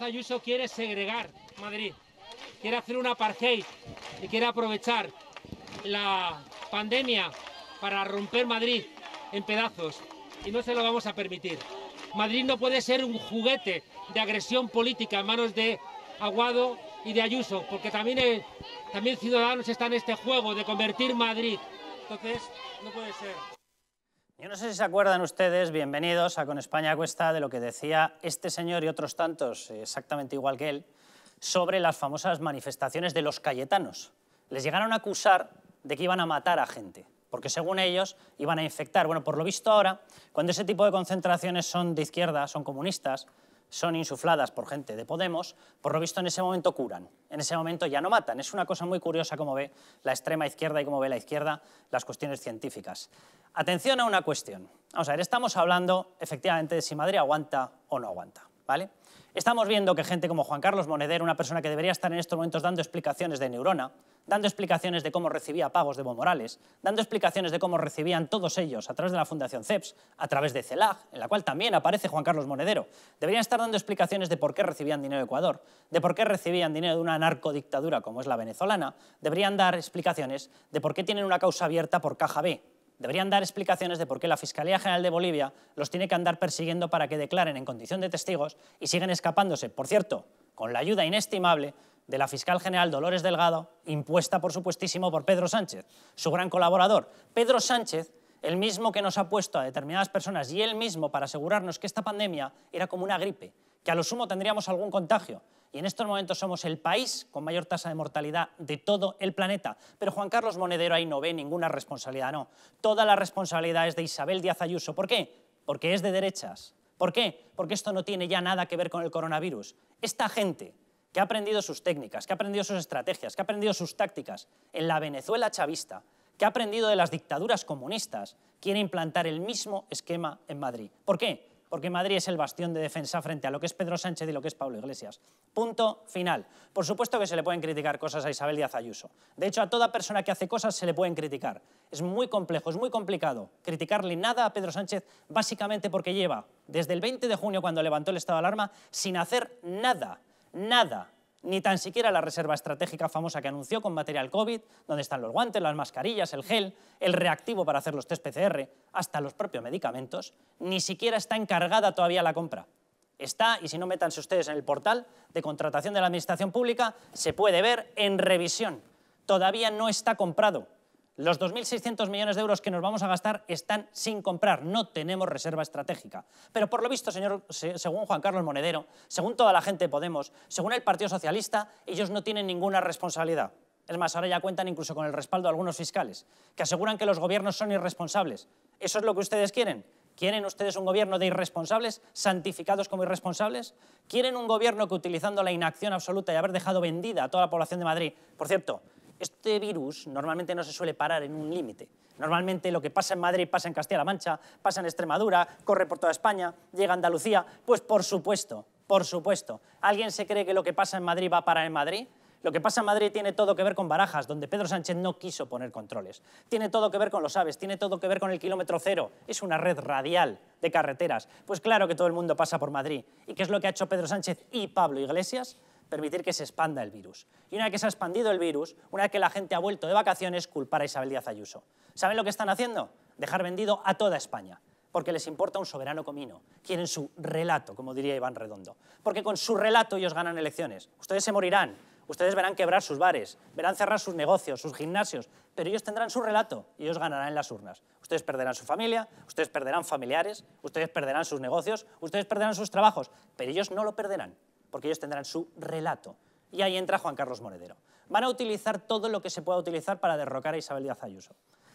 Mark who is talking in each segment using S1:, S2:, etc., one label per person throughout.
S1: Ayuso quiere segregar Madrid, quiere hacer un apartheid y quiere aprovechar la pandemia para romper Madrid en pedazos y no se lo vamos a permitir. Madrid no puede ser un juguete de agresión política en manos de Aguado y de Ayuso, porque también, eh, también Ciudadanos está en este juego de convertir Madrid. Entonces, no puede ser. Yo no sé si se acuerdan ustedes, bienvenidos a Con España Cuesta, de lo que decía este señor y otros tantos, exactamente igual que él, sobre las famosas manifestaciones de los cayetanos. Les llegaron a acusar de que iban a matar a gente, porque según ellos iban a infectar. Bueno, por lo visto ahora, cuando ese tipo de concentraciones son de izquierda, son comunistas, son insufladas por gente de Podemos, por lo visto en ese momento curan, en ese momento ya no matan. Es una cosa muy curiosa como ve la extrema izquierda y como ve la izquierda las cuestiones científicas. Atención a una cuestión. Vamos a ver, estamos hablando efectivamente de si Madrid aguanta o no aguanta, ¿vale? Estamos viendo que gente como Juan Carlos Monedero, una persona que debería estar en estos momentos dando explicaciones de Neurona, dando explicaciones de cómo recibía pagos de Evo Morales, dando explicaciones de cómo recibían todos ellos a través de la Fundación CEPS, a través de CELAG, en la cual también aparece Juan Carlos Monedero, deberían estar dando explicaciones de por qué recibían dinero de Ecuador, de por qué recibían dinero de una narcodictadura como es la venezolana, deberían dar explicaciones de por qué tienen una causa abierta por Caja B, deberían dar explicaciones de por qué la Fiscalía General de Bolivia los tiene que andar persiguiendo para que declaren en condición de testigos y siguen escapándose, por cierto, con la ayuda inestimable de la fiscal general Dolores Delgado, impuesta por supuestísimo por Pedro Sánchez, su gran colaborador. Pedro Sánchez el mismo que nos ha puesto a determinadas personas y él mismo para asegurarnos que esta pandemia era como una gripe, que a lo sumo tendríamos algún contagio. Y en estos momentos somos el país con mayor tasa de mortalidad de todo el planeta. Pero Juan Carlos Monedero ahí no ve ninguna responsabilidad, no. Toda la responsabilidad es de Isabel Díaz Ayuso. ¿Por qué? Porque es de derechas. ¿Por qué? Porque esto no tiene ya nada que ver con el coronavirus. Esta gente que ha aprendido sus técnicas, que ha aprendido sus estrategias, que ha aprendido sus tácticas en la Venezuela chavista, que ha aprendido de las dictaduras comunistas, quiere implantar el mismo esquema en Madrid. ¿Por qué? Porque Madrid es el bastión de defensa frente a lo que es Pedro Sánchez y lo que es Pablo Iglesias. Punto final. Por supuesto que se le pueden criticar cosas a Isabel Díaz Ayuso. De hecho, a toda persona que hace cosas se le pueden criticar. Es muy complejo, es muy complicado criticarle nada a Pedro Sánchez, básicamente porque lleva desde el 20 de junio, cuando levantó el estado de alarma, sin hacer nada, nada ni tan siquiera la reserva estratégica famosa que anunció con material COVID, donde están los guantes, las mascarillas, el gel, el reactivo para hacer los test PCR, hasta los propios medicamentos, ni siquiera está encargada todavía la compra. Está, y si no métanse ustedes en el portal de contratación de la Administración Pública, se puede ver en revisión. Todavía no está comprado. Los 2.600 millones de euros que nos vamos a gastar están sin comprar, no tenemos reserva estratégica. Pero por lo visto, señor, según Juan Carlos Monedero, según toda la gente de Podemos, según el Partido Socialista, ellos no tienen ninguna responsabilidad. Es más, ahora ya cuentan incluso con el respaldo de algunos fiscales, que aseguran que los gobiernos son irresponsables. ¿Eso es lo que ustedes quieren? ¿Quieren ustedes un gobierno de irresponsables, santificados como irresponsables? ¿Quieren un gobierno que utilizando la inacción absoluta y haber dejado vendida a toda la población de Madrid, por cierto, este virus normalmente no se suele parar en un límite. Normalmente lo que pasa en Madrid pasa en Castilla-La Mancha, pasa en Extremadura, corre por toda España, llega a Andalucía. Pues por supuesto, por supuesto. ¿Alguien se cree que lo que pasa en Madrid va a parar en Madrid? Lo que pasa en Madrid tiene todo que ver con Barajas, donde Pedro Sánchez no quiso poner controles. Tiene todo que ver con los aves, tiene todo que ver con el kilómetro cero. Es una red radial de carreteras. Pues claro que todo el mundo pasa por Madrid. ¿Y qué es lo que ha hecho Pedro Sánchez y Pablo Iglesias? permitir que se expanda el virus. Y una vez que se ha expandido el virus, una vez que la gente ha vuelto de vacaciones, culpar a Isabel Díaz Ayuso. ¿Saben lo que están haciendo? Dejar vendido a toda España, porque les importa un soberano comino. Quieren su relato, como diría Iván Redondo. Porque con su relato ellos ganan elecciones. Ustedes se morirán, ustedes verán quebrar sus bares, verán cerrar sus negocios, sus gimnasios, pero ellos tendrán su relato y ellos ganarán en las urnas. Ustedes perderán su familia, ustedes perderán familiares, ustedes perderán sus negocios, ustedes perderán sus trabajos, pero ellos no lo perderán porque ellos tendrán su relato. Y ahí entra Juan Carlos Moredero Van a utilizar todo lo que se pueda utilizar para derrocar a Isabel Díaz Ayuso.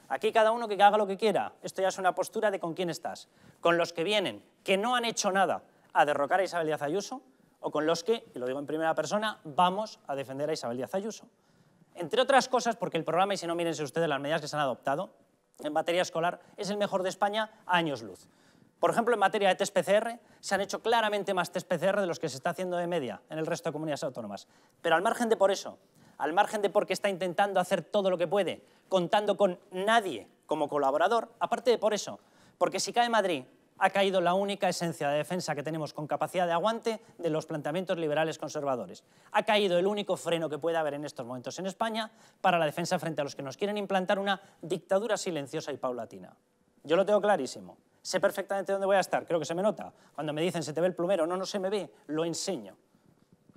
S1: Aquí cada uno que haga lo que quiera. Esto ya es una postura de con quién estás. Con los que vienen, que no han hecho nada a derrocar a Isabel Díaz Ayuso, o con los que, y lo digo en primera persona, vamos a defender a Isabel Díaz Ayuso. Entre otras cosas, porque el programa, y si no, mírense ustedes las medidas que se han adoptado en materia escolar, es el mejor de España a años luz. Por ejemplo, en materia de test se han hecho claramente más test de los que se está haciendo de media en el resto de comunidades autónomas. Pero al margen de por eso, al margen de porque está intentando hacer todo lo que puede, contando con nadie como colaborador, aparte de por eso, porque si cae Madrid, ha caído la única esencia de defensa que tenemos con capacidad de aguante de los planteamientos liberales conservadores. Ha caído el único freno que puede haber en estos momentos en España para la defensa frente a los que nos quieren implantar una dictadura silenciosa y paulatina. Yo lo tengo clarísimo. Sé perfectamente dónde voy a estar, creo que se me nota. Cuando me dicen, se te ve el plumero, no, no se me ve, lo enseño.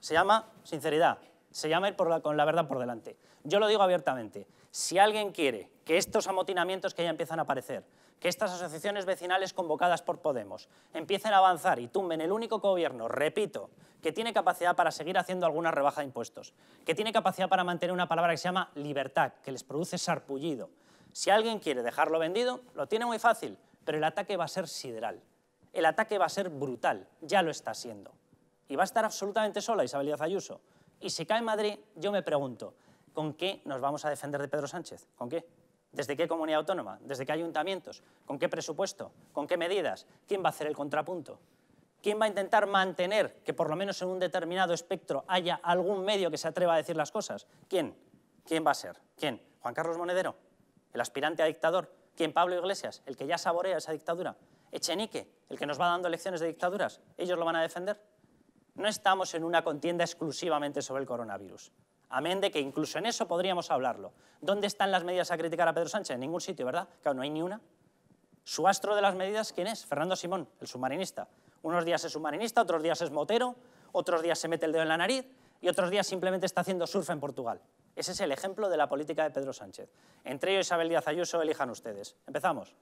S1: Se llama sinceridad, se llama ir con la verdad por delante. Yo lo digo abiertamente, si alguien quiere que estos amotinamientos que ya empiezan a aparecer, que estas asociaciones vecinales convocadas por Podemos empiecen a avanzar y tumben el único gobierno, repito, que tiene capacidad para seguir haciendo alguna rebaja de impuestos, que tiene capacidad para mantener una palabra que se llama libertad, que les produce sarpullido. Si alguien quiere dejarlo vendido, lo tiene muy fácil, pero el ataque va a ser sideral. El ataque va a ser brutal, ya lo está siendo. Y va a estar absolutamente sola Isabel Díaz Ayuso. Y si cae Madrid, yo me pregunto, ¿con qué nos vamos a defender de Pedro Sánchez? ¿Con qué? ¿Desde qué comunidad autónoma? ¿Desde qué ayuntamientos? ¿Con qué presupuesto? ¿Con qué medidas? ¿Quién va a hacer el contrapunto? ¿Quién va a intentar mantener que por lo menos en un determinado espectro haya algún medio que se atreva a decir las cosas? ¿Quién? ¿Quién va a ser? ¿Quién? ¿Juan Carlos Monedero? ¿El aspirante a dictador? ¿Quién Pablo Iglesias? ¿El que ya saborea esa dictadura? ¿Echenique? ¿El que nos va dando lecciones de dictaduras? ¿Ellos lo van a defender? No estamos en una contienda exclusivamente sobre el coronavirus. Amén de que incluso en eso podríamos hablarlo. ¿Dónde están las medidas a criticar a Pedro Sánchez? En ningún sitio, ¿verdad? Claro, no hay ni una. Su astro de las medidas, ¿quién es? Fernando Simón, el submarinista. Unos días es submarinista, otros días es motero, otros días se mete el dedo en la nariz y otros días simplemente está haciendo surf en Portugal. Ese es el ejemplo de la política de Pedro Sánchez. Entre ellos Isabel Díaz Ayuso, elijan ustedes. Empezamos.